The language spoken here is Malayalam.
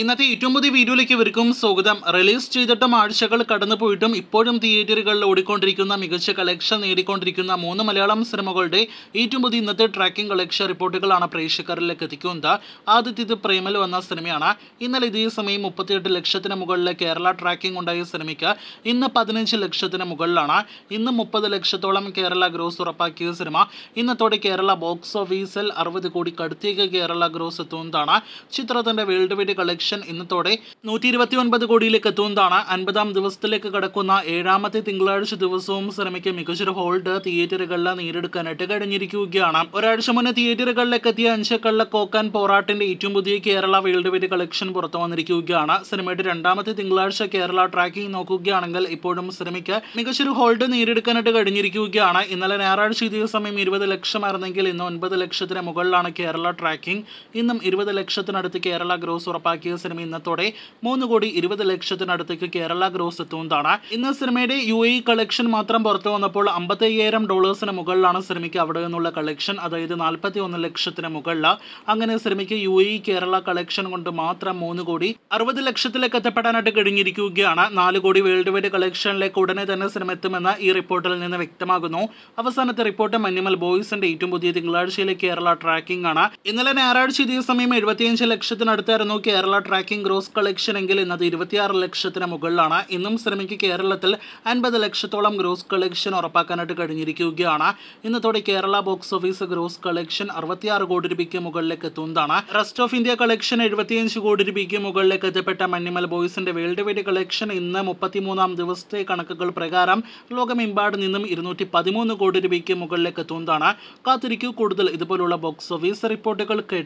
ഇന്നത്തെ ഏറ്റവും പുതിയ വീഡിയോയിലേക്ക് ഇവർക്കും സ്വാഗതം റിലീസ് ചെയ്തിട്ടും ആഴ്ചകൾ കടന്നു പോയിട്ടും ഇപ്പോഴും തിയേറ്ററുകളിൽ ഓടിക്കൊണ്ടിരിക്കുന്ന മികച്ച കളക്ഷൻ നേടിക്കൊണ്ടിരിക്കുന്ന മൂന്ന് മലയാളം സിനിമകളുടെ ഏറ്റവും പുതിയ ഇന്നത്തെ ട്രാക്കിംഗ് കളക്ഷൻ റിപ്പോർട്ടുകളാണ് പ്രേക്ഷകരിലേക്ക് എത്തിക്കുന്നത് ആദ്യത്തേത് പ്രേമൽ വന്ന സിനിമയാണ് ഇന്നലെ ഇതേ സമയം മുപ്പത്തിയെട്ട് ലക്ഷത്തിന് മുകളിലെ കേരള ട്രാക്കിംഗ് ഉണ്ടായ സിനിമയ്ക്ക് ഇന്ന് പതിനഞ്ച് ലക്ഷത്തിന് മുകളിലാണ് ഇന്ന് മുപ്പത് ലക്ഷത്തോളം കേരള ഗ്രോസ് ഉറപ്പാക്കിയ സിനിമ ഇന്നത്തോടെ കേരള ബോക്സ് ഓഫീസിൽ അറുപത് കോടി കടുത്തേക്ക് കേരള ഗ്രോസ് എത്തുന്നതാണ് ചിത്രത്തിൻ്റെ വേൾഡ് വൈഡ് കളക്ഷൻ സെക്ഷൻ ഇന്നത്തോടെ നൂറ്റി ഇരുപത്തി ഒൻപത് കോടിയിലേക്ക് എത്തുന്നതാണ് അൻപതാം ദിവസത്തിലേക്ക് കടക്കുന്ന ഏഴാമത്തെ തിങ്കളാഴ്ച ദിവസവും സിനിമയ്ക്ക് മികച്ചൊരു ഹോൾഡ് തിയേറ്ററുകളിൽ നേരിടുക്കാനായിട്ട് കഴിഞ്ഞിരിക്കുകയാണ് ഒരാഴ്ച മുന്നേ തിയേറ്ററുകളിലേക്ക് എത്തിയ അഞ്ചക്കള്ള കോക്കൻ പോറാട്ടിന്റെ ഏറ്റവും പുതിയ കേരള വേൾഡ് വൈഡ് കളക്ഷൻ പുറത്തു വന്നിരിക്കുകയാണ് സിനിമയുടെ രണ്ടാമത്തെ തിങ്കളാഴ്ച കേരള ട്രാക്കിംഗ് നോക്കുകയാണെങ്കിൽ ഇപ്പോഴും സിനിമയ്ക്ക് മികച്ചൊരു ഹോൾഡ് നേരിടുക്കാനായിട്ട് കഴിഞ്ഞിരിക്കുകയാണ് ഇന്നലെ ഞായറാഴ്ച ഇതേ സമയം ഇരുപത് ലക്ഷമായിരുന്നെങ്കിൽ ഇന്ന് ഒൻപത് ലക്ഷത്തിന് മുകളിലാണ് കേരള ട്രാക്കിംഗ് ഇന്നും ഇരുപത് ലക്ഷത്തിനടുത്ത് കേരള ഗ്രോസ് ഉറപ്പാക്കി ഇറക്കിയ സിനിമ ഇന്നത്തോടെ മൂന്ന് കോടി ഇരുപത് ലക്ഷത്തിനടുത്തേക്ക് കേരള ഗ്രോസ് എത്തുന്നതാണ് ഇന്ന് സിനിമയുടെ യു എ കളക്ഷൻ മാത്രം പുറത്തു വന്നപ്പോൾ അമ്പത്തയ്യായിരം ഡോളേഴ്സിന് മുകളിലാണ് സിനിമയ്ക്ക് അവിടെ നിന്നുള്ള കളക്ഷൻ അതായത് നാൽപ്പത്തി ഒന്ന് ലക്ഷത്തിന് മുകളില അങ്ങനെ സിനിമയ്ക്ക് യു എ കേരള കളക്ഷൻ കൊണ്ട് മാത്രം മൂന്ന് കോടി അറുപത് ലക്ഷത്തിലേക്ക് എത്തപ്പെടാനായിട്ട് കഴിഞ്ഞിരിക്കുകയാണ് നാല് കോടി വേൾഡ് വൈഡ് കളക്ഷനിലേക്ക് ഉടനെ തന്നെ സിനിമ എത്തുമെന്ന് ഈ റിപ്പോർട്ടിൽ നിന്ന് വ്യക്തമാകുന്നു അവസാനത്തെ റിപ്പോർട്ട് മഞ്ഞുമൽ ബോയ്സിന്റെ ഏറ്റവും പുതിയ തിങ്കളാഴ്ചയിലെ കേരള ട്രാക്കിംഗ് ആണ് ഇന്നലെ ഞായറാഴ്ച ഇതേ സമയം എഴുപത്തിയഞ്ച് ലക്ഷത്തിനടുത്തായിരുന്നു കേരള ട്രാക്കിംഗ് ഗ്രോസ് കളക്ഷൻ എങ്കിൽ ഇന്നത് ഇരുപത്തിയാറ് ലക്ഷത്തിന് മുകളിലാണ് ഇന്നും സിനിമയ്ക്ക് കേരളത്തിൽ അൻപത് ലക്ഷത്തോളം ഗ്രോസ് കളക്ഷൻ ഉറപ്പാക്കാനായിട്ട് കഴിഞ്ഞിരിക്കുകയാണ് ഇന്നത്തോടെ Kerala box office gross collection അറുപത്തിയാറ് കോടി രൂപയ്ക്ക് മുകളിലേക്ക് എത്തുന്നതാണ് റെസ്റ്റ് ഓഫ് ഇന്ത്യ കളക്ഷൻ എഴുപത്തിയഞ്ച് കോടി രൂപയ്ക്ക് മുകളിലേക്ക് എത്തപ്പെട്ട മഞ്ഞിമൽ ബോയ്സിന്റെ വേൾഡ് വൈഡ് കളക്ഷൻ ഇന്ന് മുപ്പത്തിമൂന്നാം ദിവസത്തെ കണക്കുകൾ പ്രകാരം ലോകമെമ്പാട് നിന്നും ഇരുന്നൂറ്റി പതിമൂന്ന് കോടി രൂപയ്ക്ക് മുകളിലേക്ക് എത്തുന്നതാണ് കാത്തിരിക്കൂ കൂടുതൽ ഇതുപോലുള്ള ബോക്സ് ഓഫീസ് റിപ്പോർട്ടുകൾ കേട്ട്